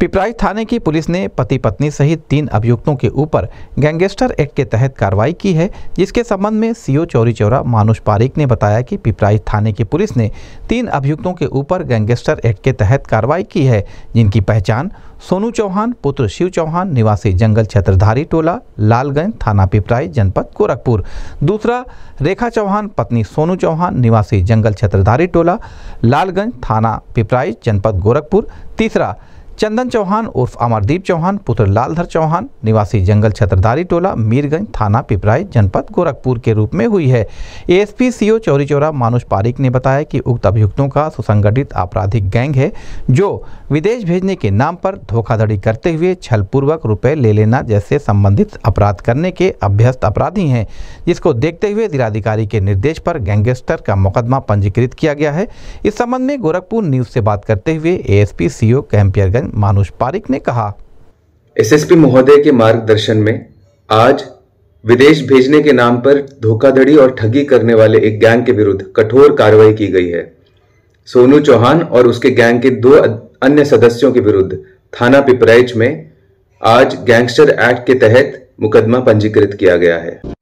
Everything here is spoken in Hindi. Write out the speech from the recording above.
पिपराई थाने की पुलिस ने पति पत्नी सहित तीन अभियुक्तों के ऊपर गैंगस्टर एक्ट के तहत कार्रवाई की है जिसके संबंध में सीओ चौरी चौरा मानुष पारिक ने बताया कि पिपराई थाने की पुलिस ने तीन अभियुक्तों के ऊपर गैंगस्टर एक्ट के तहत कार्रवाई की है जिनकी पहचान सोनू चौहान पुत्र शिव चौहान निवासी जंगल छत्रधारी टोला लालगंज थाना पिपराई जनपद गोरखपुर दूसरा रेखा चौहान पत्नी सोनू चौहान निवासी जंगल छत्रधारी टोला लालगंज थाना पिपराई जनपद गोरखपुर तीसरा चंदन चौहान उर्फ अमरदीप चौहान पुत्र लालधर चौहान निवासी जंगल छत्रधारी टोला मीरगंज थाना पिपराई जनपद गोरखपुर के रूप में हुई है एएसपी सीओ चौरी चौरा मानुष पारिक ने बताया कि उक्त अभियुक्तों का सुसंगठित आपराधिक गैंग है जो विदेश भेजने के नाम पर धोखाधड़ी करते हुए छलपूर्वक रुपये ले लेना जैसे संबंधित अपराध करने के अभ्यस्त अपराधी हैं जिसको देखते हुए जिलाधिकारी के निर्देश पर गैंगस्टर का मुकदमा पंजीकृत किया गया है इस संबंध में गोरखपुर न्यूज से बात करते हुए एएसपी सीओ कैंपियरगंज मानुष पारिक ने कहा एसएसपी महोदय के मार्गदर्शन में आज विदेश भेजने के नाम पर धोखाधड़ी और ठगी करने वाले एक गैंग के विरुद्ध कठोर कार्रवाई की गई है सोनू चौहान और उसके गैंग के दो अन्य सदस्यों के विरुद्ध थाना पिपराइच में आज गैंगस्टर एक्ट के तहत मुकदमा पंजीकृत किया गया है